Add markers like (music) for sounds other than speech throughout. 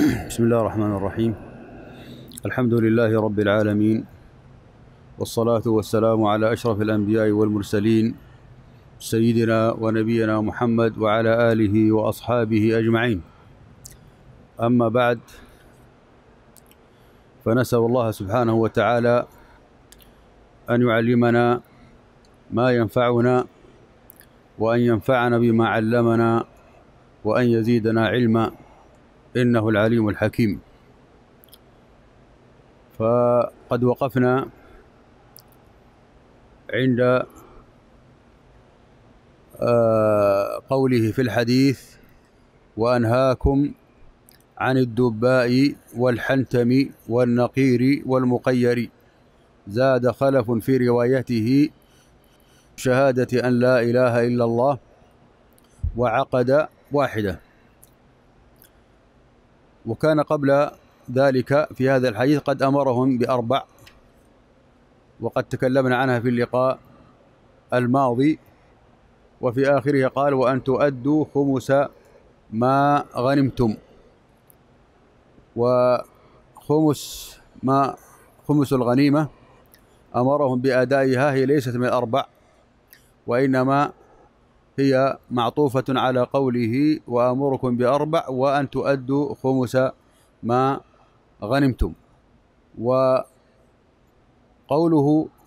بسم الله الرحمن الرحيم الحمد لله رب العالمين والصلاة والسلام على أشرف الأنبياء والمرسلين سيدنا ونبينا محمد وعلى آله وأصحابه أجمعين أما بعد فنسأل الله سبحانه وتعالى أن يعلمنا ما ينفعنا وأن ينفعنا بما علمنا وأن يزيدنا علما إنه العليم الحكيم فقد وقفنا عند آه، قوله في الحديث وأنهاكم عن الدباء والحنتم والنقير والمقير زاد خلف في روايته شهادة أن لا إله إلا الله وعقد واحدة وكان قبل ذلك في هذا الحديث قد أمرهم بأربع وقد تكلمنا عنها في اللقاء الماضي وفي آخره قال وأن تؤدوا خمس ما غنمتم وخمس ما خمس الغنيمة أمرهم بأدائها هي ليست من الأربع وإنما هي معطوفة على قوله وأمركم بأربع وأن تؤدوا خمس ما غنمتم وقوله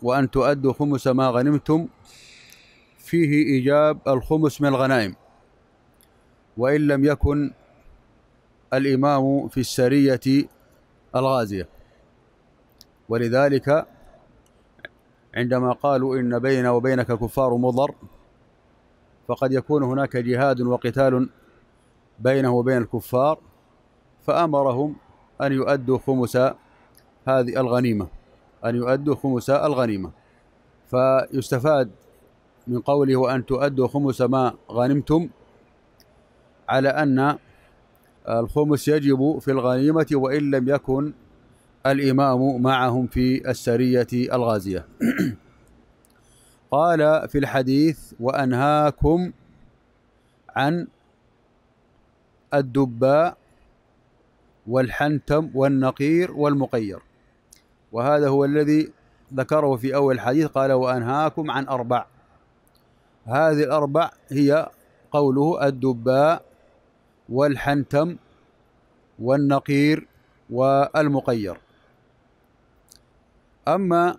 وأن تؤدوا خمس ما غنمتم فيه إيجاب الخمس من الغنائم وإن لم يكن الإمام في السرية الغازية ولذلك عندما قالوا إن بين وبينك كفار مضر فقد يكون هناك جهاد وقتال بينه وبين الكفار فأمرهم أن يؤدوا خمس هذه الغنيمة أن يؤدوا خمس الغنيمة فيستفاد من قوله وأن تؤدوا خمس ما غنمتم على أن الخمس يجب في الغنيمة وإن لم يكن الإمام معهم في السرية الغازية (clears throat) قال في الحديث وأنهاكم عن الدباء والحنتم والنقير والمقير وهذا هو الذي ذكره في أول الحديث قال وأنهاكم عن أربع هذه الأربع هي قوله الدباء والحنتم والنقير والمقير أما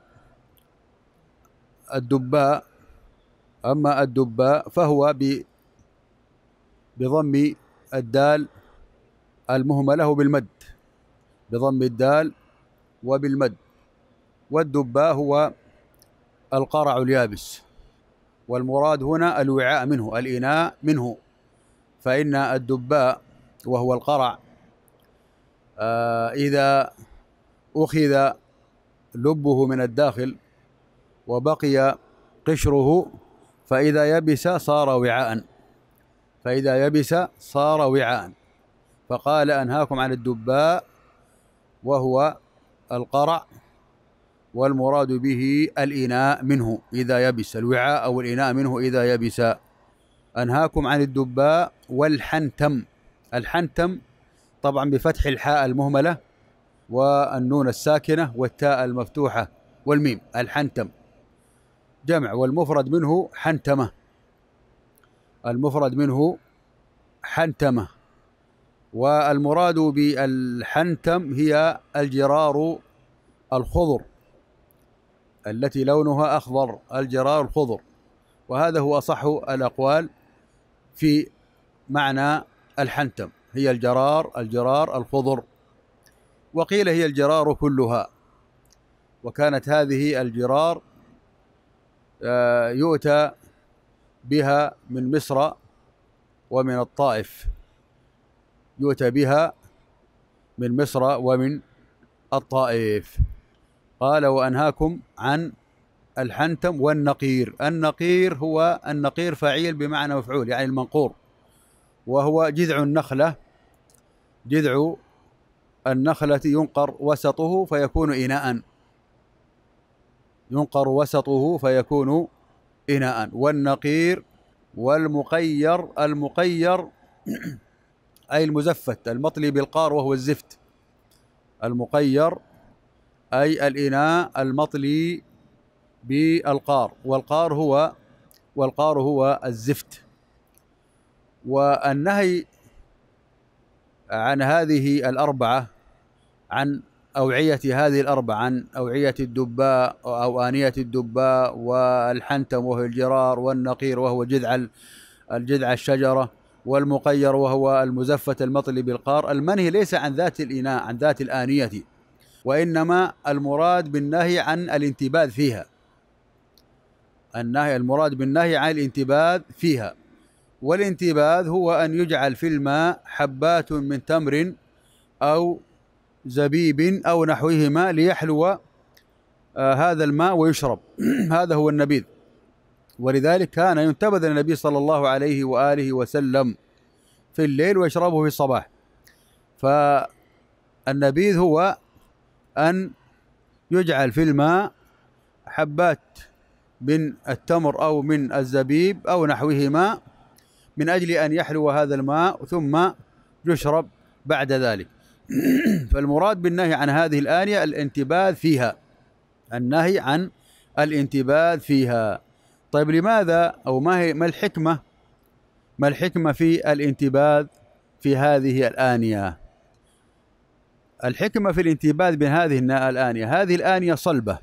الدباء أما الدباء فهو بضم الدال المهمله بالمد بضم الدال وبالمد والدباء هو القرع اليابس والمراد هنا الوعاء منه الإناء منه فإن الدباء وهو القرع آه إذا أخذ لبه من الداخل وبقي قشره فإذا يبس صار وعاء فإذا يبس صار وعاء فقال أنهاكم عن الدباء وهو القرع والمراد به الإناء منه إذا يبس الوعاء أو الإناء منه إذا يبس أنهاكم عن الدباء والحنتم الحنتم طبعا بفتح الحاء المهملة والنون الساكنة والتاء المفتوحة والميم الحنتم جمع والمفرد منه حنتمة المفرد منه حنتمة والمراد بالحنتم هي الجرار الخضر التي لونها أخضر الجرار الخضر وهذا هو أصح الأقوال في معنى الحنتم هي الجرار الجرار الخضر وقيل هي الجرار كلها وكانت هذه الجرار آه، يؤتى بها من مصر ومن الطائف يؤتى بها من مصر ومن الطائف قال وأنهاكم عن الحنتم والنقير النقير هو النقير فعيل بمعنى مفعول يعني المنقور وهو جذع النخلة جذع النخلة ينقر وسطه فيكون إناء ينقر وسطه فيكون إناء والنقير والمقير المقير (clears throat) أي المزفت المطلي بالقار وهو الزفت المقير أي الإناء المطلي بالقار والقار هو والقار هو الزفت والنهي عن هذه الأربعة عن أوعية هذه الأربع عن أوعية الدباء أو آنية الدباء والحنتم وهو الجرار والنقير وهو جذع الجذع الشجرة والمقير وهو المزفة المطلي بالقار المنهي ليس عن ذات الإناء عن ذات الآنية وإنما المراد بالنهي عن الانتباذ فيها النهي المراد بالنهي عن الانتباذ فيها والانتباذ هو أن يجعل في الماء حبات من تمر أو زبيب أو نحوهما ليحلو آه، هذا الماء ويشرب (clears throat) هذا هو النبيذ ولذلك كان ينتبذ النبي صلى الله عليه وآله وسلم في الليل ويشربه في الصباح فالنبيذ هو أن يجعل في الماء حبات من التمر أو من الزبيب أو نحوهما من أجل أن يحلو هذا الماء ثم يشرب بعد ذلك (clears throat) فالمراد بالنهي عن هذه الآنية الانتباذ فيها النهي عن الانتباذ فيها طيب لماذا أو ما هي ما الحكمة ما الحكمة في الانتباذ في هذه الآنية الحكمة في الانتباذ من هذه الآنية هذه الآنية صلبة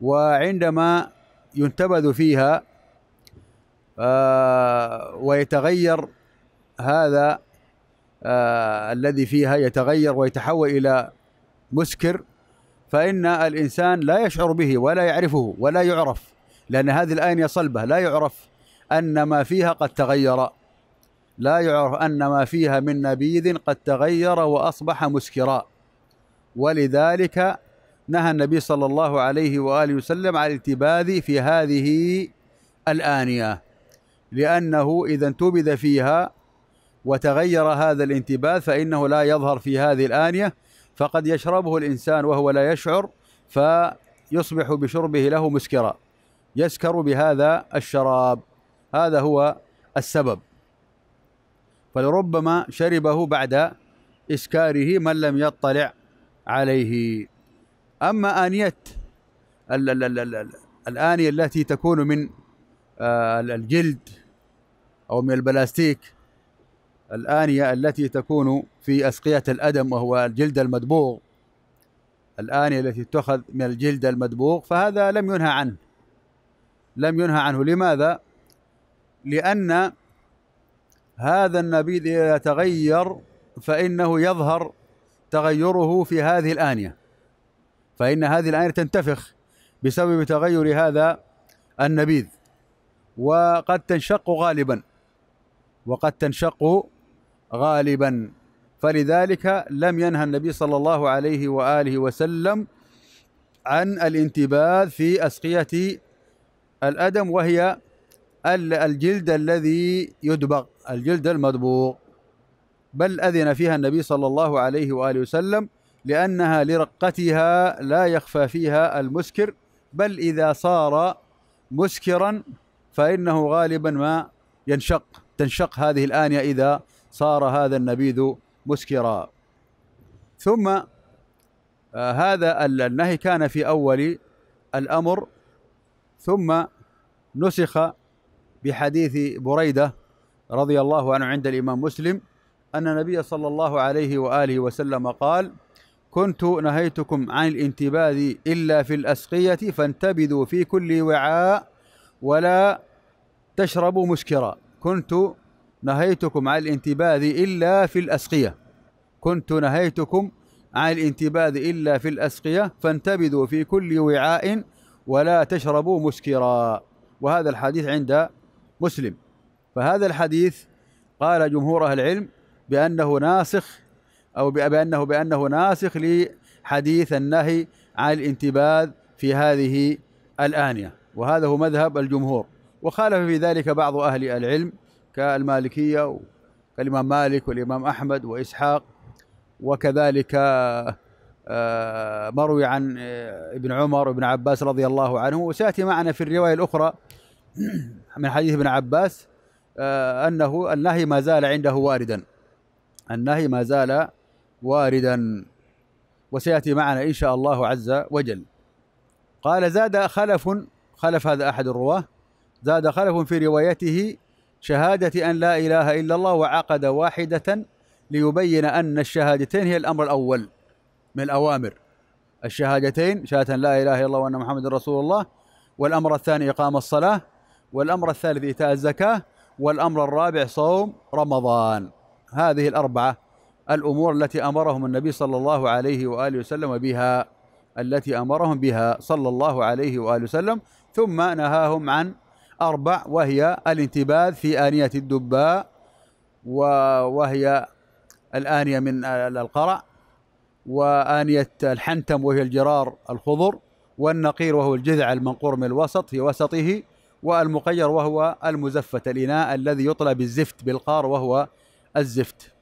وعندما ينتبذ فيها آه ويتغير هذا آه الذي فيها يتغير ويتحول الى مسكر فان الانسان لا يشعر به ولا يعرفه ولا يعرف لان هذه الايه صلبه لا يعرف ان ما فيها قد تغير لا يعرف ان ما فيها من نبيذ قد تغير واصبح مسكرا ولذلك نهى النبي صلى الله عليه واله وسلم عن الالتباذ في هذه الانيه لانه اذا انتبذ فيها وتغير هذا الانتباه فإنه لا يظهر في هذه الآنية فقد يشربه الإنسان وهو لا يشعر فيصبح بشربه له مسكرا يسكر بهذا الشراب هذا هو السبب فلربما شربه بعد إسكاره من لم يطلع عليه أما آنية الآنية التي تكون من آه، الجلد أو من البلاستيك الآنية التي تكون في أسقية الأدم وهو الجلد المدبوغ الآنية التي تؤخذ من الجلد المدبوغ فهذا لم ينهى عنه لم ينهى عنه لماذا؟ لأن هذا النبيذ إذا تغير فإنه يظهر تغيره في هذه الآنية فإن هذه الآنية تنتفخ بسبب تغير هذا النبيذ وقد تنشق غالبا وقد تنشق غالبا فلذلك لم ينهى النبي صلى الله عليه واله وسلم عن الانتباذ في اسقيه الادم وهي الجلد الذي يدبغ الجلد المدبوغ بل اذن فيها النبي صلى الله عليه واله وسلم لانها لرقتها لا يخفى فيها المسكر بل اذا صار مسكرا فانه غالبا ما ينشق تنشق هذه الانيه اذا صار هذا النبيذ مسكرا ثم آه، هذا النهي كان في أول الأمر ثم نسخ بحديث بريدة رضي الله عنه عند الإمام مسلم أن النبي صلى الله عليه وآله وسلم قال كنت نهيتكم عن الانتباذ إلا في الأسقية فانتبذوا في كل وعاء ولا تشربوا مسكرا كنت نهيتكم عن الانتباذ إلا في الأسقية كنت نهيتكم عن الانتباذ إلا في الأسقية فانتبذوا في كل وعاء ولا تشربوا مسكرا وهذا الحديث عند مسلم فهذا الحديث قال جمهور أهل العلم بأنه ناسخ أو بأنه بأنه ناسخ لحديث النهي عن الانتباذ في هذه الآنية وهذا هو مذهب الجمهور وخالف في ذلك بعض أهل العلم كالمالكية كالإمام مالك والإمام أحمد وإسحاق وكذلك آه، مروي عن آه، ابن عمر وابن عباس رضي الله عنه وسيأتي معنا في الرواية الأخرى (clears throat) من حديث ابن عباس آه، أنه النهي ما زال عنده واردا النهي ما زال واردا وسيأتي معنا إن شاء الله عز وجل قال زاد خلف خلف هذا أحد الرواه زاد خلف في روايته شهادة أن لا إله إلا الله وعقد واحدة ليبين أن الشهادتين هي الأمر الأول من الأوامر الشهادتين شهادة لا إله إلا الله وأن محمد رسول الله والأمر الثاني إقام الصلاة والأمر الثالث إيتاء الزكاة والأمر الرابع صوم رمضان هذه الأربعة الأمور التي أمرهم النبي صلى الله عليه وآله وسلم بها التي أمرهم بها صلى الله عليه وآله وسلم ثم نهاهم عن أربع وهي الانتباذ في آنية الدباء وهي الآنية من القرع وآنية الحنتم وهي الجرار الخضر والنقير وهو الجذع المنقور من الوسط في وسطه والمقير وهو المزفت الإناء الذي يطلى بالزفت بالقار وهو الزفت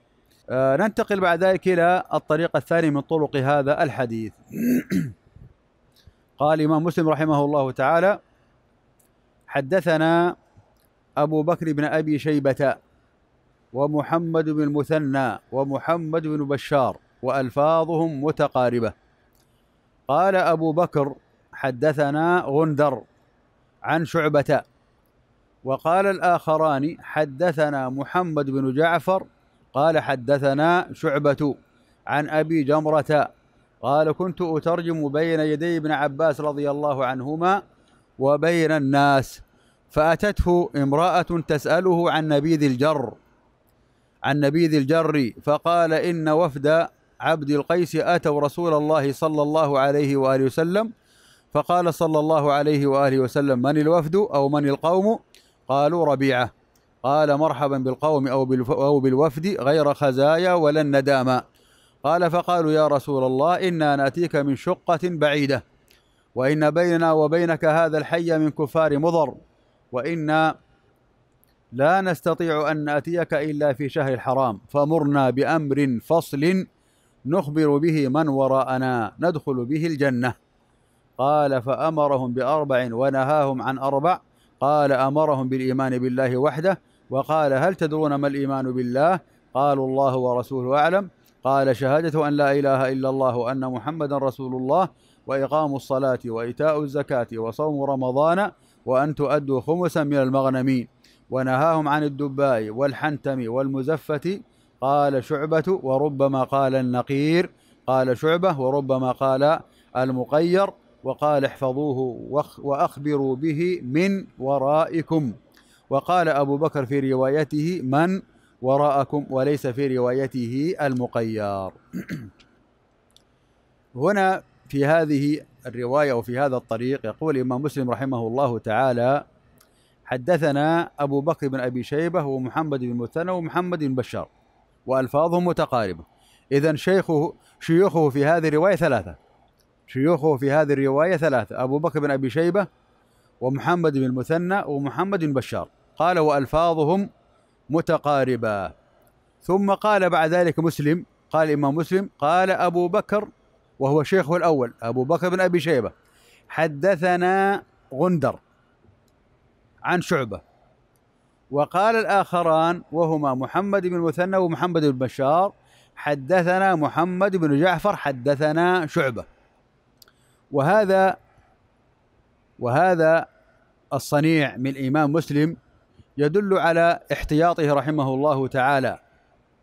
آه ننتقل بعد ذلك إلى الطريقة الثانية من طرق هذا الحديث (clears throat) قال الإمام مسلم رحمه الله تعالى حدثنا أبو بكر بن أبي شيبة ومحمد بن المثنى ومحمد بن بشار وألفاظهم متقاربة قال أبو بكر حدثنا غندر عن شعبة وقال الآخران حدثنا محمد بن جعفر قال حدثنا شعبة عن أبي جمرة قال كنت أترجم بين يدي ابن عباس رضي الله عنهما وبين الناس فأتته امرأة تسأله عن نبيذ الجر عن نبيذ الجر فقال إن وفد عبد القيس أتوا رسول الله صلى الله عليه وآله وسلم فقال صلى الله عليه وآله وسلم من الوفد أو من القوم قالوا ربيعة قال مرحبا بالقوم أو, أو بالوفد غير خزايا ولا الندامة قال فقالوا يا رسول الله إنا نأتيك من شقة بعيدة وإن بيننا وبينك هذا الحي من كفار مضر وإنا لا نستطيع أن نأتيك إلا في شهر الحرام فمرنا بأمر فصل نخبر به من وراءنا ندخل به الجنة قال فأمرهم بأربع ونهاهم عن أربع قال أمرهم بالإيمان بالله وحده وقال هل تدرون ما الإيمان بالله قالوا الله ورسوله أعلم قال شهادة أن لا إله إلا الله وأن محمدا رسول الله وإقام الصلاة وإيتاء الزكاة وصوم رمضان وأن تؤدوا خمسا من المغنم ونهاهم عن الدباء والحنتم والمزفة قال شعبة وربما قال النقير قال شعبة وربما قال المقير وقال احفظوه وأخبروا به من ورائكم وقال أبو بكر في روايته من وراءكم وليس في روايته المقير (clears throat) هنا في هذه الرواية وفي هذا الطريق يقول الإمام مسلم رحمه الله تعالى حدثنا أبو بكر بن أبي شيبة ومحمد بن مثنى ومحمد بن بشار وألفاظهم متقاربة إذا شيخه شيوخه في هذه الرواية ثلاثة شيوخه في هذه الرواية ثلاثة أبو بكر بن أبي شيبة ومحمد بن المثنى ومحمد بن بشار قال وألفاظهم متقاربة ثم قال بعد ذلك مسلم قال الإمام مسلم قال أبو بكر وهو شيخه الأول أبو بكر بن أبي شيبة حدثنا غندر عن شعبة وقال الآخران وهما محمد بن مثنى ومحمد بن بشار حدثنا محمد بن جعفر حدثنا شعبة وهذا وهذا الصنيع من الإمام مسلم يدل على احتياطه رحمه الله تعالى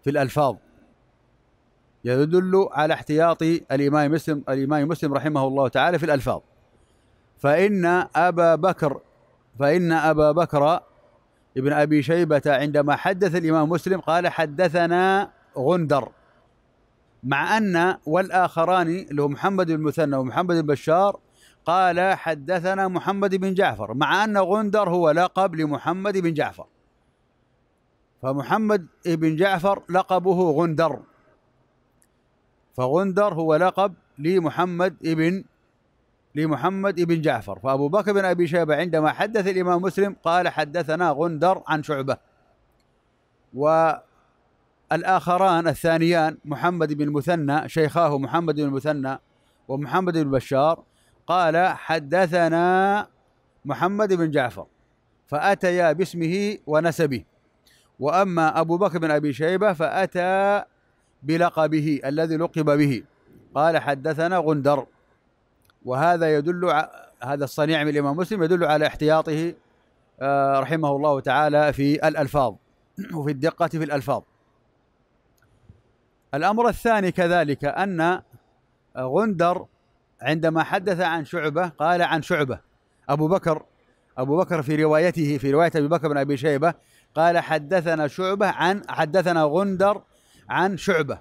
في الألفاظ يدل على احتياط الإمام مسلم الإمام مسلم رحمه الله تعالى في الألفاظ فإن أبا بكر فإن أبا بكر ابن أبي شيبة عندما حدث الإمام مسلم قال حدثنا غندر مع أن والآخران اللي هو محمد بن المثنى ومحمد بن بشار قال حدثنا محمد بن جعفر مع أن غندر هو لقب لمحمد بن جعفر فمحمد بن جعفر لقبه غندر فغندر هو لقب لمحمد ابن لمحمد ابن جعفر فأبو بكر بن أبي شيبة عندما حدث الإمام مسلم قال حدثنا غندر عن شعبة والآخران الثانيان محمد بن المثنى شيخاه محمد بن المثنى ومحمد بن بشار قال حدثنا محمد بن جعفر فأتيا باسمه ونسبه وأما أبو بكر بن أبي شيبة فأتى بلقبه الذي لقب به قال حدثنا غندر وهذا يدل هذا الصنيع من الإمام مسلم يدل على احتياطه آه، رحمه الله تعالى في الألفاظ وفي الدقة في الألفاظ الأمر الثاني كذلك أن غندر عندما حدث عن شعبة قال عن شعبة أبو بكر أبو بكر في روايته في رواية أبي بكر بن أبي شيبة قال حدثنا شعبة عن حدثنا غندر عن شعبة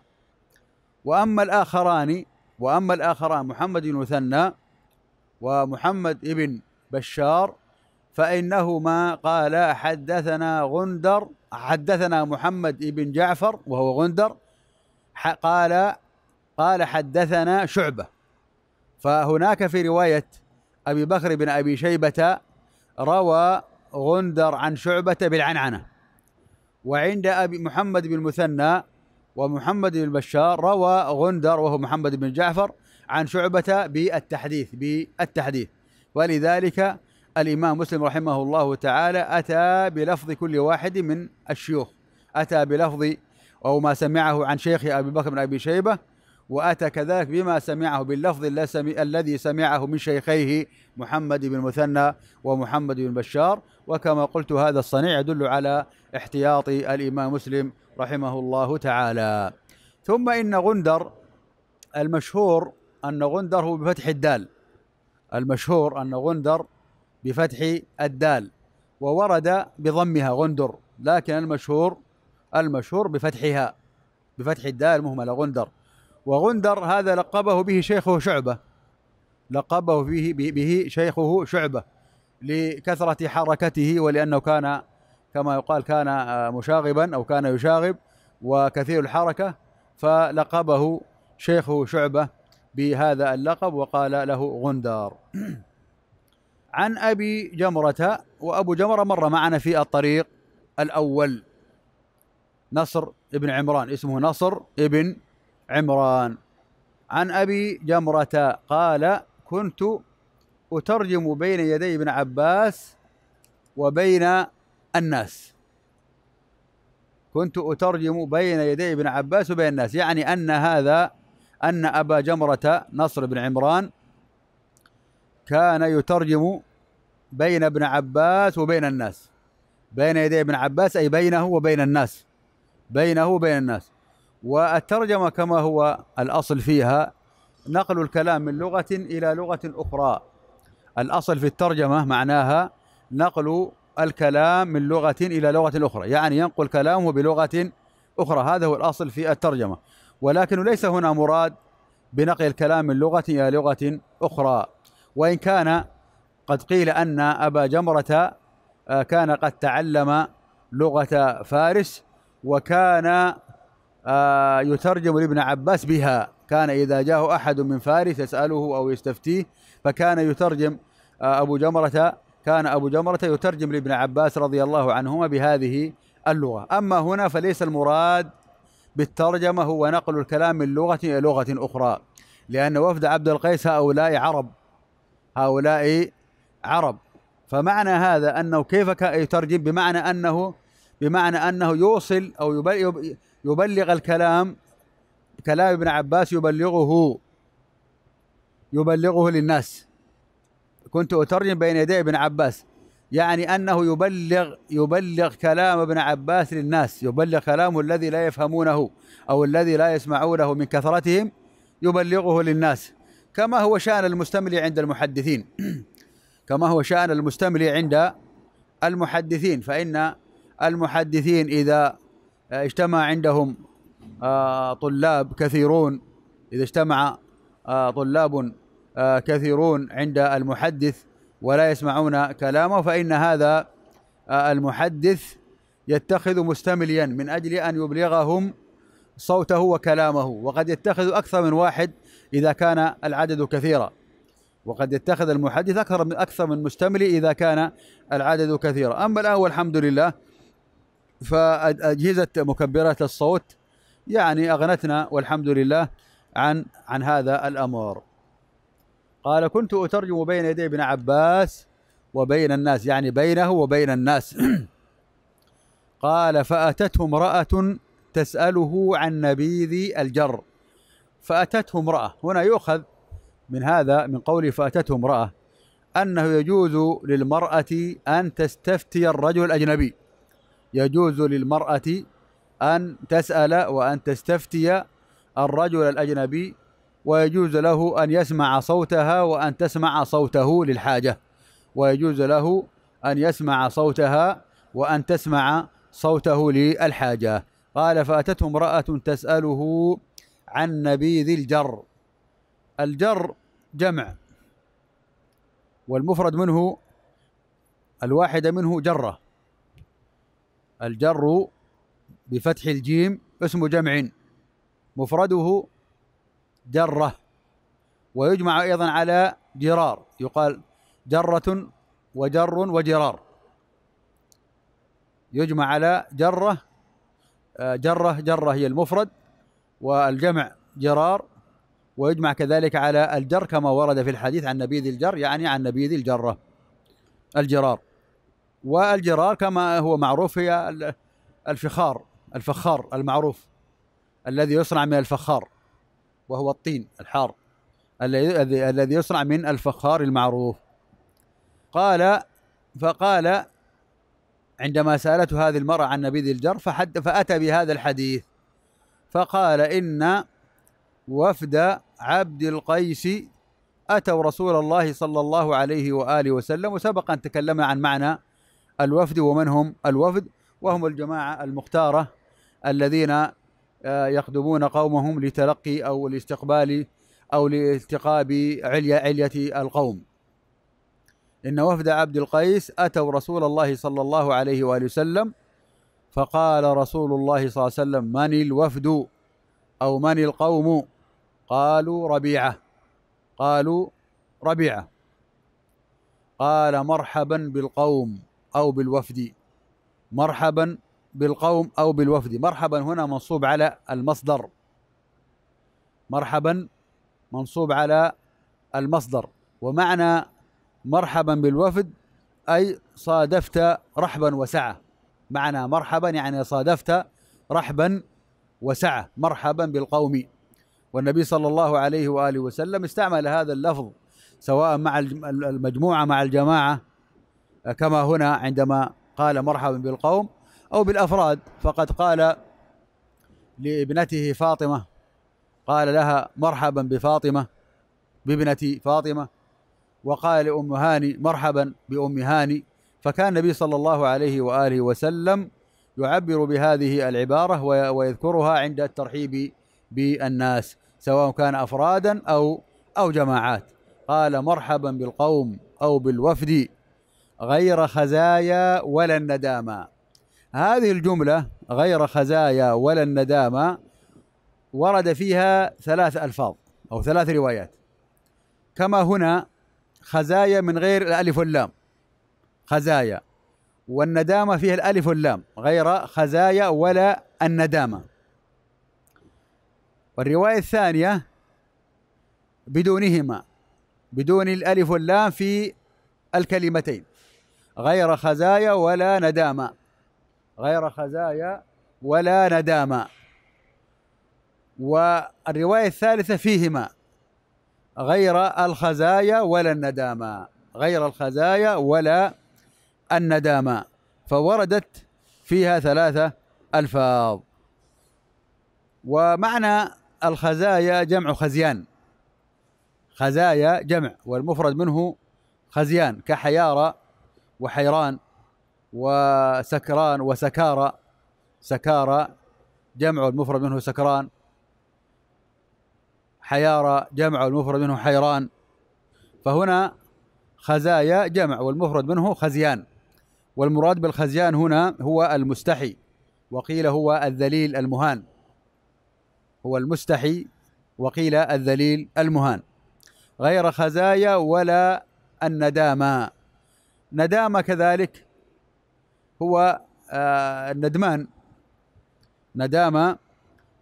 وأما الآخران وأما الآخران محمد بن مثنى ومحمد بن بشار فإنهما قال حدثنا غندر حدثنا محمد بن جعفر وهو غندر قال قال حدثنا شعبة فهناك في رواية أبي بكر بن أبي شيبة روى غندر عن شعبة بالعنعنة وعند أبي محمد بن مثنى ومحمد بن بشار روى غندر وهو محمد بن جعفر عن شعبة بالتحديث بالتحديث ولذلك الإمام مسلم رحمه الله تعالى أتى بلفظ كل واحد من الشيوخ أتى بلفظ أو ما سمعه عن شيخ أبي بكر بن أبي شيبة وأتى كذلك بما سمعه باللفظ الذي سمعه من شيخيه محمد بن مثنى ومحمد بن بشار وكما قلت هذا الصنيع يدل على احتياط الإمام مسلم رحمه الله تعالى ثم إن غندر المشهور أن غندر هو بفتح الدال المشهور أن غندر بفتح الدال وورد بضمها غندر لكن المشهور المشهور بفتحها بفتح الدال مهمله غندر وغندر هذا لقبه به شيخه شعبة لقبه به, به شيخه شعبة لكثرة حركته ولأنه كان كما يقال كان آه، مشاغبا أو كان يشاغب وكثير الحركة فلقبه شيخه شعبة بهذا اللقب وقال له غندار (clears throat) عن أبي جمرة وأبو جمرة مر معنا في الطريق الأول نصر ابن عمران اسمه نصر ابن عمران عن أبي جمرة قال كنت أترجم بين يدي ابن عباس وبين الناس كنت أترجم بين يدي ابن عباس وبين الناس يعني أن هذا أن أبا جمرة نصر بن عمران كان يترجم بين ابن عباس وبين الناس بين يدي ابن عباس أي بينه وبين الناس بينه وبين الناس والترجمة كما هو الأصل فيها نقل الكلام من لغة إلى لغة أخرى الأصل في الترجمة معناها نقل الكلام من لغة إلى لغة أخرى يعني ينقل كلامه بلغة أخرى هذا هو الأصل في الترجمة ولكن ليس هنا مراد بنقل الكلام من لغة إلى لغة أخرى وإن كان قد قيل أن أبا جمرة آه، كان قد تعلم لغة فارس وكان آه، يترجم لابن عباس بها كان إذا جاءه أحد من فارس يسأله أو يستفتيه فكان يترجم آه، أبو جمرة كان أبو جمرة يترجم لابن عباس رضي الله عنهما بهذه اللغة أما هنا فليس المراد بالترجمة هو نقل الكلام من لغة إلى لغة أخرى لأن وفد عبد القيس هؤلاء عرب هؤلاء عرب فمعنى هذا أنه كيف يترجم بمعنى أنه بمعنى أنه يوصل أو يبلغ الكلام كلام ابن عباس يبلغه يبلغه للناس كنت أترجم بين يدي ابن عباس يعني أنه يبلغ يبلغ كلام ابن عباس للناس يبلغ كلامه الذي لا يفهمونه أو الذي لا يسمعونه من كثرتهم يبلغه للناس كما هو شأن المستملي عند المحدثين (clears throat) كما هو شأن المستملي عند المحدثين فإن المحدثين إذا آه، اجتمع عندهم آه، طلاب كثيرون إذا اجتمع آه، طلاب آه، كثيرون عند المحدث ولا يسمعون كلامه فإن هذا آه، المحدث يتخذ مستمليا من أجل أن يبلغهم صوته وكلامه وقد يتخذ أكثر من واحد إذا كان العدد كثيرا وقد يتخذ المحدث أكثر من أكثر من مستملي إذا كان العدد كثيرا أما الآن والحمد لله فأجهزة مكبرات الصوت يعني أغنتنا والحمد لله عن عن هذا الأمر قال كنت أترجم بين يدي ابن عباس وبين الناس يعني بينه وبين الناس (clears throat) قال فأتته امرأة تسأله عن نبيذ الجر فأتته امرأة هنا يؤخذ من هذا من قوله فأتته امرأة أنه يجوز للمرأة أن تستفتي الرجل الأجنبي يجوز للمرأة أن تسأل وأن تستفتي الرجل الأجنبي ويجوز له أن يسمع صوتها وأن تسمع صوته للحاجة ويجوز له أن يسمع صوتها وأن تسمع صوته للحاجة قال فأتته امرأة تسأله عن نبيذ الجر الجر جمع والمفرد منه الواحدة منه جرة الجر بفتح الجيم اسم جمع مفرده درة ويجمع أيضا على جرار يقال جرة وجر وجرار يجمع على جرة آه، جرة جرة هي المفرد والجمع جرار ويجمع كذلك على الجر كما ورد في الحديث عن نبيذ الجر يعني عن نبيذ الجرة الجرار والجرار كما هو معروف هي الفخار الفخار المعروف الذي يصنع من الفخار وهو الطين الحار الذي الذي يصنع من الفخار المعروف قال فقال عندما سالته هذه المراه عن نبيذ الجر فحد فاتى بهذا الحديث فقال ان وفد عبد القيس اتوا رسول الله صلى الله عليه واله وسلم وسبق ان تكلمنا عن معنى الوفد ومن هم الوفد وهم الجماعه المختاره الذين آه، يقدمون قومهم لتلقي أو لاستقبال أو لالتقاء بعلية علية القوم إن وفد عبد القيس أتوا رسول الله صلى الله عليه وآله وسلم فقال رسول الله صلى الله عليه وسلم من الوفد أو من القوم قالوا ربيعة قالوا ربيعة قال مرحبا بالقوم أو بالوفد مرحبا بالقوم أو بالوفد مرحبا هنا منصوب على المصدر مرحبا منصوب على المصدر ومعنى مرحبا بالوفد أي صادفت رحبا وسعة معنى مرحبا يعني صادفت رحبا وسعة مرحبا بالقوم والنبي صلى الله عليه وآله وسلم استعمل هذا اللفظ سواء مع المجموعة مع الجماعة كما هنا عندما قال مرحبا بالقوم أو بالأفراد فقد قال لابنته فاطمة قال لها مرحبا بفاطمة بابنتي فاطمة وقال لأم هاني مرحبا بأم هاني فكان النبي صلى الله عليه وآله وسلم يعبر بهذه العبارة ويذكرها عند الترحيب بالناس سواء كان أفرادا أو أو جماعات قال مرحبا بالقوم أو بالوفد غير خزايا ولا الندامة هذه الجملة غير خزايا ولا الندامة ورد فيها ثلاث ألفاظ أو ثلاث روايات كما هنا خزايا من غير الألف واللام خزايا والندامة فيها الألف واللام غير خزايا ولا الندامة والرواية الثانية بدونهما بدون الألف واللام في الكلمتين غير خزايا ولا ندامة غير خزايا ولا ندامة والرواية الثالثة فيهما غير الخزايا ولا الندامة غير الخزايا ولا الندامة فوردت فيها ثلاثة ألفاظ ومعنى الخزايا جمع خزيان خزايا جمع والمفرد منه خزيان كحيارى وحيران وسكران وسكارى سكارى جمع المفرد منه سكران حيارى جمع المفرد منه حيران فهنا خزايا جمع والمفرد منه خزيان والمراد بالخزيان هنا هو المستحي وقيل هو الذليل المهان هو المستحي وقيل الذليل المهان غير خزايا ولا الندامة ندامة كذلك هو آه، الندمان ندامة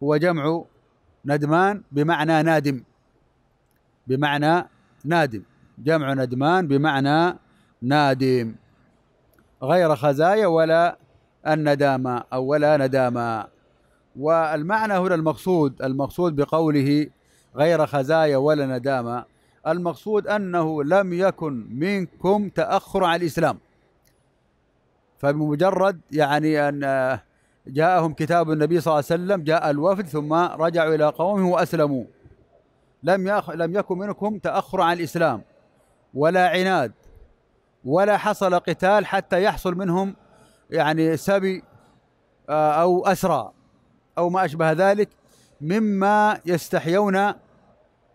هو جمع ندمان بمعنى نادم بمعنى نادم جمع ندمان بمعنى نادم غير خزايا ولا الندامة أو ولا ندامة والمعنى هنا المقصود المقصود بقوله غير خزايا ولا ندامة المقصود أنه لم يكن منكم تأخر عن الإسلام فبمجرد يعني أن جاءهم كتاب النبي صلى الله عليه وسلم جاء الوفد ثم رجعوا إلى قومهم وأسلموا لم يأخ... لم يكن منكم تأخر عن الإسلام ولا عناد ولا حصل قتال حتى يحصل منهم يعني سبي آه، أو أسرى أو ما أشبه ذلك مما يستحيون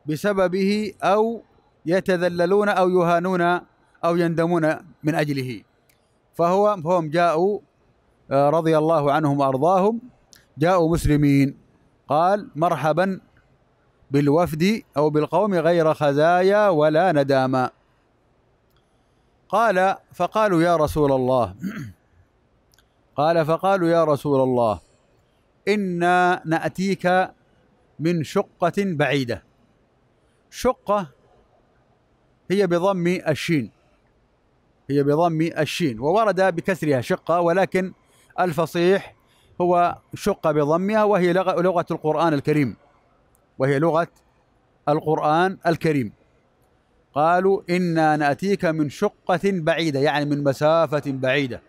بسببه أو يتذللون أو يهانون أو يندمون من أجله فهو هم جاءوا آه، رضي الله عنهم وارضاهم جاءوا مسلمين قال مرحبا بالوفد او بالقوم غير خزايا ولا نداما قال فقالوا يا رسول الله (clears throat) قال فقالوا يا رسول الله انا ناتيك من شقه بعيده شقه هي بضم الشين هي بضم الشين وورد بكسرها شقة ولكن الفصيح هو شقة بضمها وهي لغة القرآن الكريم وهي لغة القرآن الكريم قالوا إنا نأتيك من شقة بعيدة يعني من مسافة بعيدة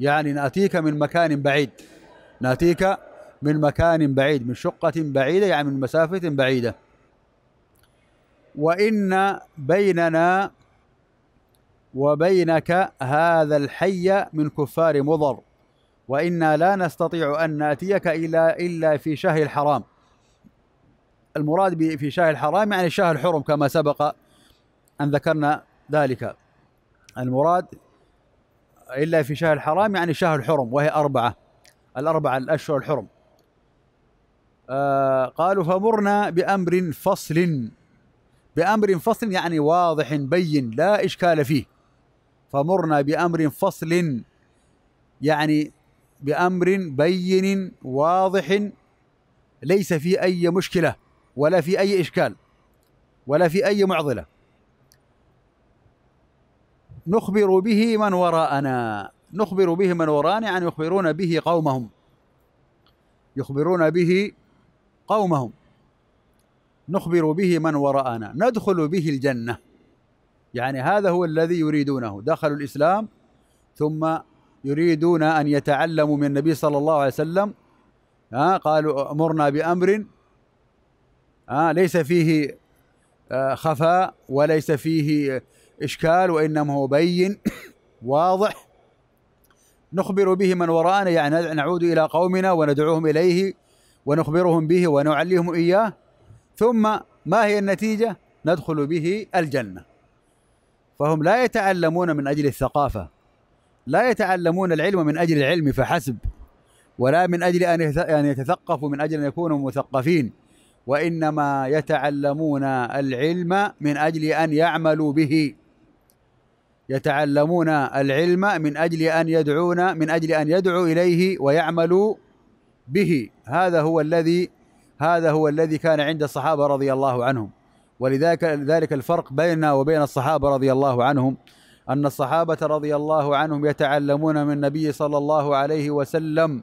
يعني نأتيك من مكان بعيد نأتيك من مكان بعيد من شقة بعيدة يعني من مسافة بعيدة وإن بيننا وبينك هذا الحي من كفار مضر وإنا لا نستطيع أن نأتيك إلا إلا في شهر الحرام المراد في شهر الحرام يعني شهر الحرم كما سبق أن ذكرنا ذلك المراد إلا في شهر الحرام يعني شهر الحرم وهي أربعة الأربعة الأشهر الحرم آه قالوا فمرنا بأمر فصل بأمر فصل يعني واضح بين لا إشكال فيه فمرنا بأمر فصل يعني بأمر بين واضح ليس فيه أي مشكلة ولا في أي إشكال ولا في أي معضلة نخبر به من وراءنا نخبر به من وراءنا يعني يخبرون به قومهم يخبرون به قومهم نخبر به من وراءنا ندخل به الجنه يعني هذا هو الذي يريدونه دخلوا الإسلام ثم يريدون أن يتعلموا من النبي صلى الله عليه وسلم ها آه، قالوا أمرنا بأمر ها آه، ليس فيه آه، خفاء وليس فيه إشكال وإنما هو بين (coughs) واضح نخبر به من وراءنا يعني نعود إلى قومنا وندعوهم إليه ونخبرهم به ونعليهم إياه ثم ما هي النتيجة ندخل به الجنة فهم لا يتعلمون من اجل الثقافه لا يتعلمون العلم من اجل العلم فحسب ولا من اجل ان يتثقفوا من اجل ان يكونوا مثقفين وانما يتعلمون العلم من اجل ان يعملوا به يتعلمون العلم من اجل ان يدعون من اجل ان يدعوا اليه ويعملوا به هذا هو الذي هذا هو الذي كان عند الصحابه رضي الله عنهم ولذلك ذلك الفرق بيننا وبين الصحابة رضي الله عنهم أن الصحابة رضي الله عنهم يتعلمون من النبي صلى الله عليه وسلم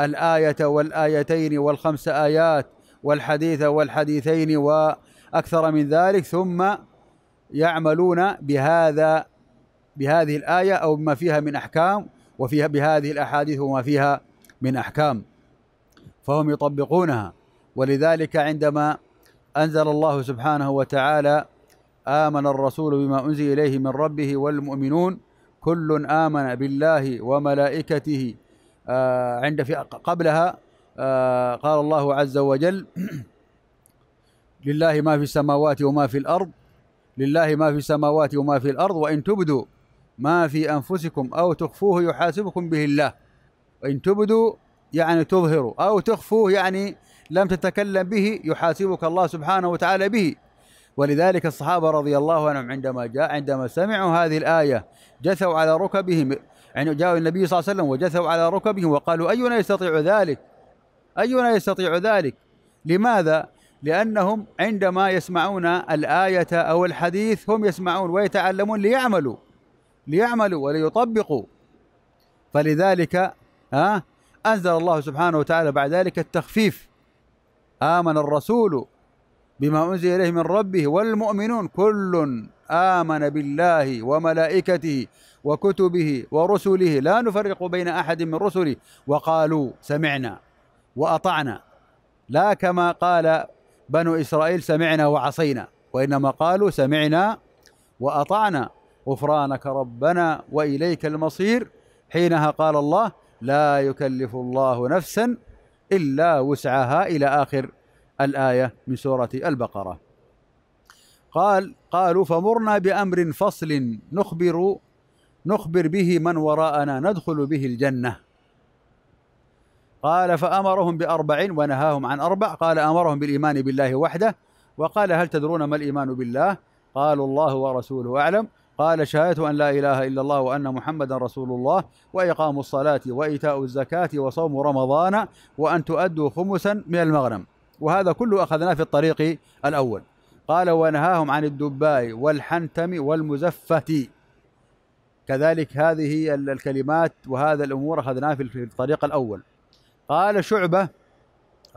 الآية والآيتين والخمس آيات والحديث والحديثين وأكثر من ذلك ثم يعملون بهذا بهذه الآية أو بما فيها من أحكام وفيها بهذه الأحاديث وما فيها من أحكام فهم يطبقونها ولذلك عندما أنزل الله سبحانه وتعالى آمن الرسول بما أنزل إليه من ربه والمؤمنون كل آمن بالله وملائكته آه، عند في قبلها آه، قال الله عز وجل (clears throat) لله ما في السماوات وما في الأرض لله ما في السماوات وما في الأرض وإن تبدوا ما في أنفسكم أو تخفوه يحاسبكم به الله وإن تبدوا يعني تظهروا أو تخفوه يعني لم تتكلم به يحاسبك الله سبحانه وتعالى به ولذلك الصحابة رضي الله عنهم عندما جاء عندما سمعوا هذه الآية جثوا على ركبهم يعني جاءوا النبي صلى الله عليه وسلم وجثوا على ركبهم وقالوا أينا يستطيع ذلك أينا يستطيع ذلك لماذا؟ لأنهم عندما يسمعون الآية أو الحديث هم يسمعون ويتعلمون ليعملوا ليعملوا وليطبقوا فلذلك ها آه، أنزل الله سبحانه وتعالى بعد ذلك التخفيف آمن الرسول بما أنزل إليه من ربه والمؤمنون كل آمن بالله وملائكته وكتبه ورسله لا نفرق بين أحد من رسله وقالوا سمعنا وأطعنا لا كما قال بنو إسرائيل سمعنا وعصينا وإنما قالوا سمعنا وأطعنا غفرانك ربنا وإليك المصير حينها قال الله لا يكلف الله نفسا إلا وسعها إلى آخر الآية من سورة البقرة قال قالوا فمرنا بأمر فصل نخبر نخبر به من وراءنا ندخل به الجنة قال فأمرهم بأربع ونهاهم عن أربع قال أمرهم بالإيمان بالله وحده وقال هل تدرون ما الإيمان بالله قالوا الله ورسوله أعلم قال شهادة أن لا إله إلا الله وأن محمدا رسول الله وإقام الصلاة وإيتاء الزكاة وصوم رمضان وأن تؤدوا خمسا من المغنم وهذا كله أخذناه في الطريق الأول قال ونهاهم عن الدباء والحنتم والمزفة كذلك هذه الكلمات وهذا الأمور أخذناه في الطريق الأول قال شعبة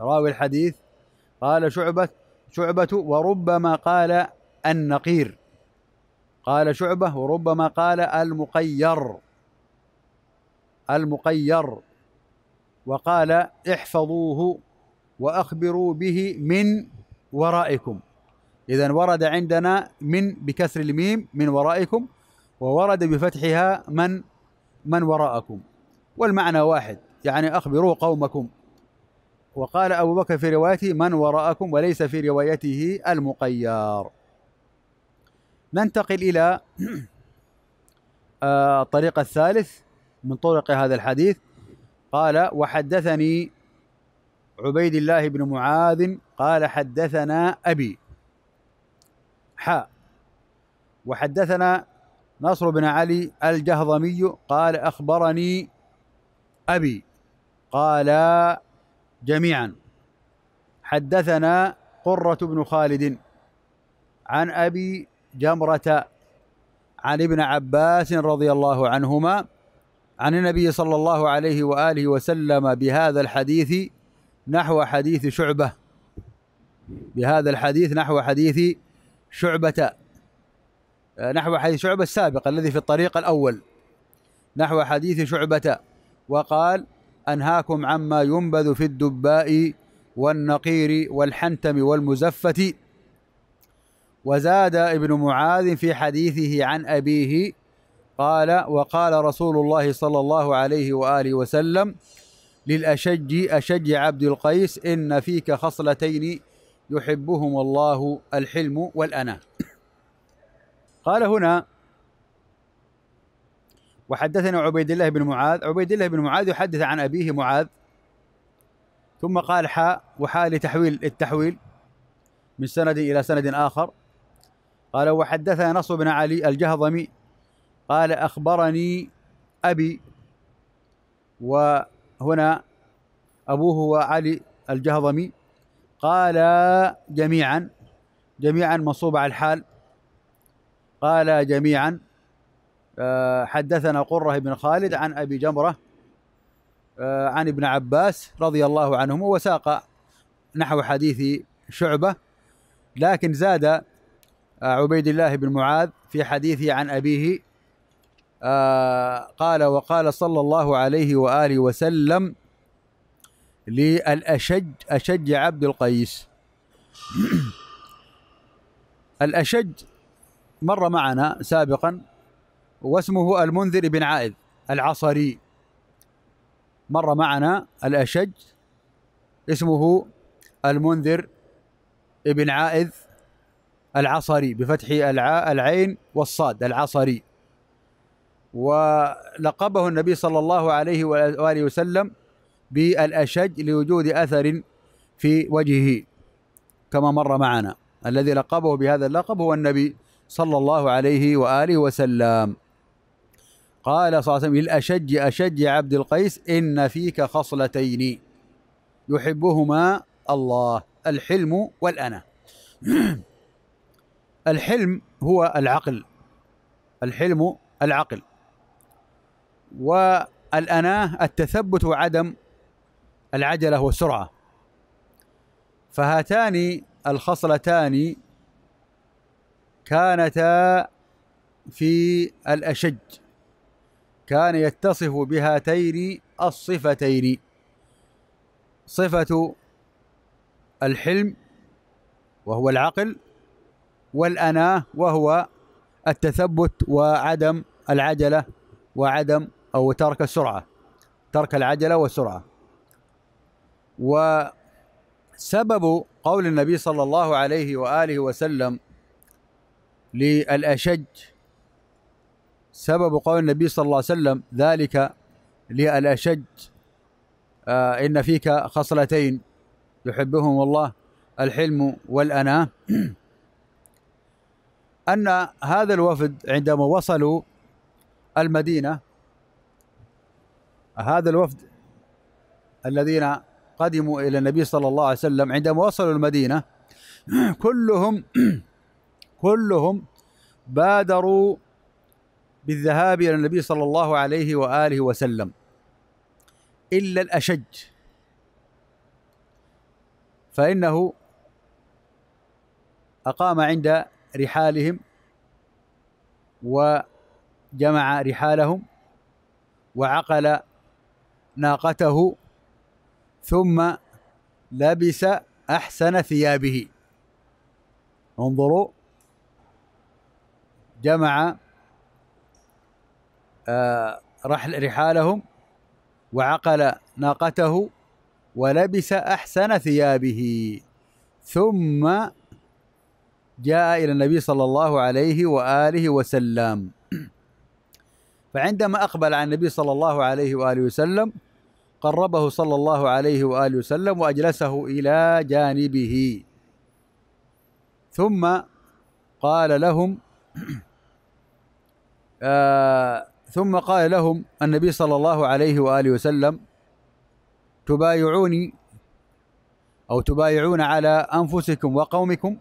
راوي الحديث قال شعبة شعبة وربما قال النقير قال شعبة وربما قال المقير المقير وقال احفظوه وأخبروا به من ورائكم إذا ورد عندنا من بكسر الميم من ورائكم وورد بفتحها من من وراءكم والمعنى واحد يعني أخبروا قومكم وقال أبو بكر في روايته من وراءكم وليس في روايته المقيار ننتقل إلى (clears throat) آه، الطريق الثالث من طرق هذا الحديث قال وحدثني عبيد الله بن معاذ قال حدثنا أبي حاء وحدثنا نصر بن علي الجهضمي قال أخبرني أبي قال جميعا حدثنا قرة بن خالد عن أبي جمرة عن ابن عباس رضي الله عنهما عن النبي صلى الله عليه واله وسلم بهذا الحديث نحو حديث شعبه بهذا الحديث نحو حديث شعبة آه، نحو حديث شعبة السابق الذي في الطريق الأول نحو حديث شعبة وقال أنهاكم عما ينبذ في الدباء والنقير والحنتم والمزفة وزاد ابن معاذ في حديثه عن أبيه قال وقال رسول الله صلى الله عليه وآله وسلم للأشج أشج عبد القيس إن فيك خصلتين يحبهما الله الحلم والأنا قال هنا وحدثنا عبيد الله بن معاذ عبيد الله بن معاذ يحدث عن أبيه معاذ ثم قال حاء وحاء لتحويل التحويل من سند إلى سند آخر قال وحدثنا نصر بن علي الجهضمي قال أخبرني أبي وهنا أبوه وعلي الجهضمي قال جميعا جميعا منصوب على الحال قال جميعا آه، حدثنا قره بن خالد عن أبي جمرة آه، عن ابن عباس رضي الله عنهما وساق نحو حديث شعبة لكن زاد آه، عبيد الله بن معاذ في حديثه عن أبيه آه، قال وقال صلى الله عليه وآله وسلم للأشج أشج عبد القيس (clears throat) الأشج مر معنا سابقا واسمه المنذر بن عائذ العصري مر معنا الأشج اسمه المنذر بن عائذ العصري بفتح العين والصاد العصري ولقبه النبي صلى الله عليه وآله وسلم بالأشج لوجود أثر في وجهه كما مر معنا الذي لقبه بهذا اللقب هو النبي صلى الله عليه وآله وسلم قال صلى الله عليه وسلم للأشج أشج عبد القيس إن فيك خصلتين يحبهما الله الحلم والأنا (clears throat) الحلم هو العقل الحلم العقل والأناة التثبت وعدم العجلة والسرعة فهاتان الخصلتان كانتا في الأشج كان يتصف بهاتين الصفتين صفة الحلم وهو العقل والأناة وهو التثبت وعدم العجلة وعدم أو ترك السرعة ترك العجلة والسرعة وسبب قول النبي صلى الله عليه وآله وسلم للأشج سبب قول النبي صلى الله عليه وسلم ذلك للأشج آه إن فيك خصلتين يحبهم الله الحلم والأناة (clears throat) ان هذا الوفد عندما وصلوا المدينه هذا الوفد الذين قدموا الى النبي صلى الله عليه وسلم عندما وصلوا المدينه (clears throat) كلهم (clears throat) كلهم بادروا بالذهاب الى النبي صلى الله عليه واله وسلم الا الاشج فانه اقام عند رحالهم وجمع رحالهم وعقل ناقته ثم لبس احسن ثيابه انظروا جمع آه، رحل رحالهم وعقل ناقته ولبس احسن ثيابه ثم جاء إلى النبي صلى الله عليه وآله وسلم فعندما أقبل على النبي صلى الله عليه وآله وسلم قربه صلى الله عليه وآله وسلم وأجلسه إلى جانبه ثم قال لهم آه ثم قال لهم النبي صلى الله عليه وآله وسلم تبايعوني أو تبايعون على أنفسكم وقومكم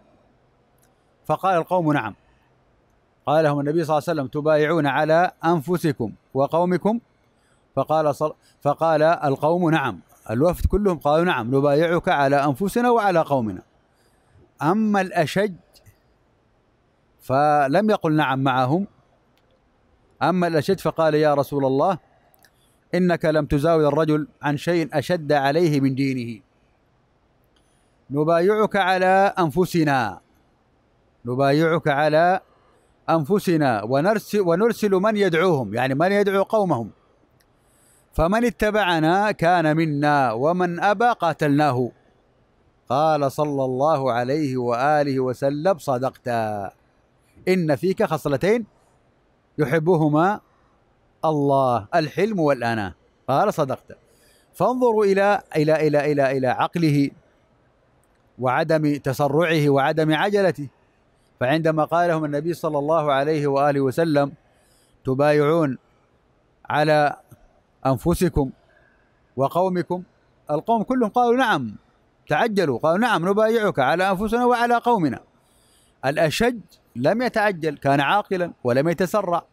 فقال القوم نعم قال لهم النبي صلى الله عليه وسلم تبايعون على أنفسكم وقومكم فقال صل... فقال القوم نعم الوفد كلهم قالوا نعم نبايعك على أنفسنا وعلى قومنا أما الأشج فلم يقل نعم معهم أما الأشد فقال يا رسول الله إنك لم تزاول الرجل عن شيء أشد عليه من دينه نبايعك على أنفسنا نبايعك على أنفسنا ونرسل, ونرسل من يدعوهم يعني من يدعو قومهم فمن اتبعنا كان منا ومن أبى قاتلناه قال صلى الله عليه وآله وسلم صدقت إن فيك خصلتين يحبهما الله الحلم والأناة قال صدقت فانظروا إلى إلى إلى إلى إلى عقله وعدم تسرعه وعدم عجلته فعندما قال لهم النبي صلى الله عليه واله وسلم تبايعون على انفسكم وقومكم القوم كلهم قالوا نعم تعجلوا قالوا نعم نبايعك على انفسنا وعلى قومنا الاشج لم يتعجل كان عاقلا ولم يتسرع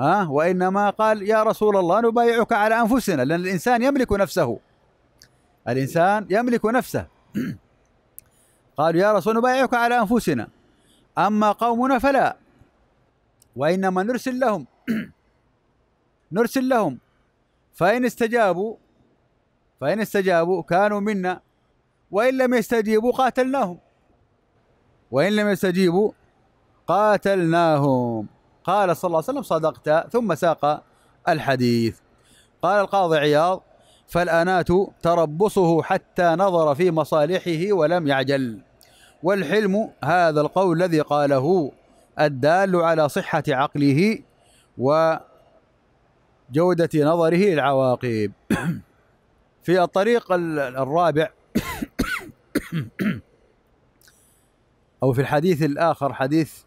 ها أه؟ وانما قال يا رسول الله نبايعك على انفسنا لان الانسان يملك نفسه الانسان يملك نفسه (clears throat) قالوا يا رسول نبايعك على أنفسنا أما قومنا فلا وإنما نرسل لهم (clears throat) نرسل لهم فإن استجابوا فإن استجابوا كانوا منا وإن لم يستجيبوا قاتلناهم وإن لم يستجيبوا قاتلناهم قال صلى الله عليه وسلم صدقت ثم ساق الحديث قال القاضي عياض فالأنات تربصه حتى نظر في مصالحه ولم يعجل والحلم هذا القول الذي قاله الدال على صحة عقله وجودة نظره للعواقب (clears throat) في الطريق الرابع أو في الحديث الآخر حديث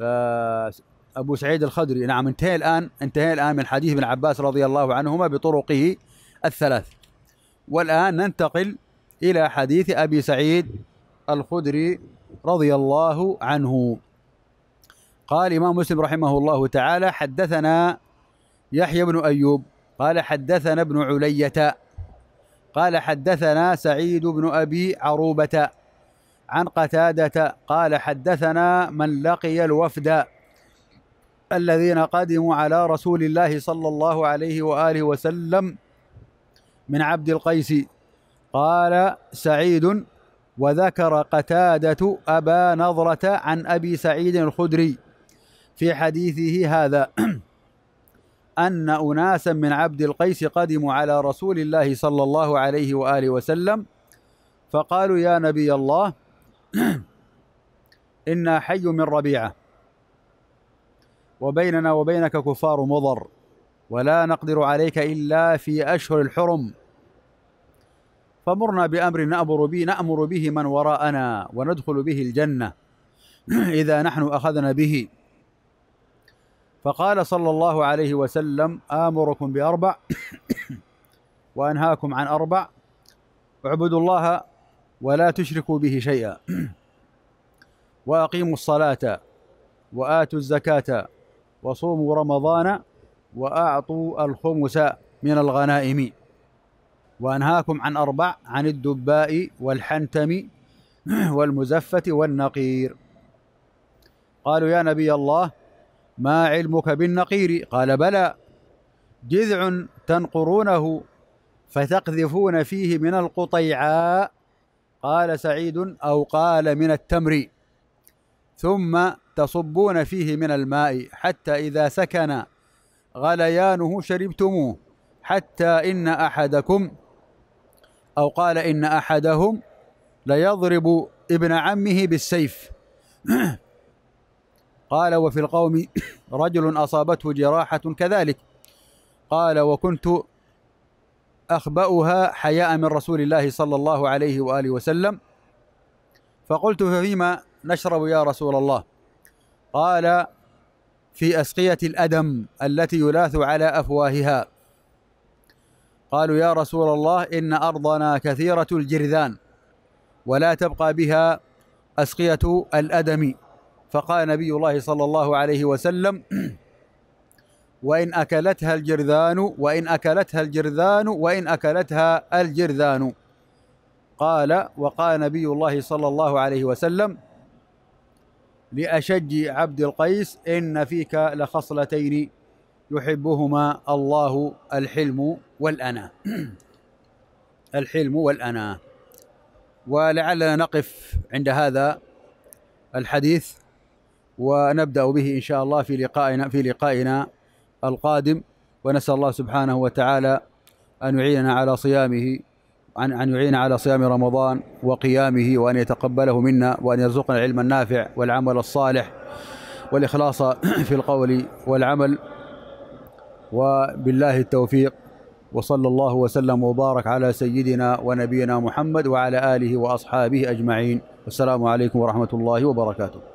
آه، أبو سعيد الخدري نعم انتهى الآن انتهى الآن من حديث ابن عباس رضي الله عنهما بطرقه الثلاث والآن ننتقل إلى حديث أبي سعيد الخدري رضي الله عنه قال الإمام مسلم رحمه الله تعالى حدثنا يحيى بن أيوب قال حدثنا ابن علية قال حدثنا سعيد بن أبي عروبة عن قتادة قال حدثنا من لقي الوفد الذين قدموا على رسول الله صلى الله عليه وآله وسلم من عبد القيس قال سعيد وذكر قتادة أبا نظرة عن أبي سعيد الخدري في حديثه هذا (clears throat) أن أناسا من عبد القيس قدموا على رسول الله صلى الله عليه وآله وسلم فقالوا يا نبي الله (clears throat) إنا حي من ربيعة وبيننا وبينك كفار مضر ولا نقدر عليك إلا في أشهر الحرم فمرنا بأمر نأمر به نأمر به من وراءنا وندخل به الجنة (clears throat) إذا نحن أخذنا به فقال صلى الله عليه وسلم آمركم بأربع (clears throat) وأنهاكم عن أربع اعبدوا الله ولا تشركوا به شيئا (clears throat) وأقيموا الصلاة وآتوا الزكاة وصوموا رمضان وأعطوا الخمس من الغنائم وأنهاكم عن أربع عن الدباء والحنتم (clears throat) والمزفة والنقير قالوا يا نبي الله ما علمك بالنقير قال بلى جذع تنقرونه فتقذفون فيه من القطيعاء قال سعيد أو قال من التمر ثم تصبون فيه من الماء حتى إذا سكن غليانه شربتموه حتى إن أحدكم أو قال إن أحدهم ليضرب ابن عمه بالسيف (clears throat) قال وفي القوم رجل أصابته جراحة كذلك قال وكنت أخبأها حياء من رسول الله صلى الله عليه وآله وسلم فقلت ففيما نشرب يا رسول الله قال في أسقية الأدم التي يلاث على أفواهها قالوا يا رسول الله إن أرضنا كثيرة الجرذان ولا تبقى بها أسقية الأدم فقال نبي الله صلى الله عليه وسلم (clears throat) وإن أكلتها الجرذان وإن أكلتها الجرذان وإن أكلتها الجرذان قال وقال نبي الله صلى الله عليه وسلم لأشج عبد القيس إن فيك لخصلتين يحبهما الله الحلم والأنا (clears throat) الحلم والأنا ولعلنا نقف عند هذا الحديث ونبدأ به إن شاء الله في لقائنا في لقائنا القادم ونسأل الله سبحانه وتعالى أن يعيننا على صيامه أن أن يعين على صيام رمضان وقيامه وأن يتقبله منا وأن يرزقنا العلم النافع والعمل الصالح والإخلاص في القول والعمل وبالله التوفيق وصلى الله وسلم وبارك على سيدنا ونبينا محمد وعلى آله وأصحابه أجمعين والسلام عليكم ورحمة الله وبركاته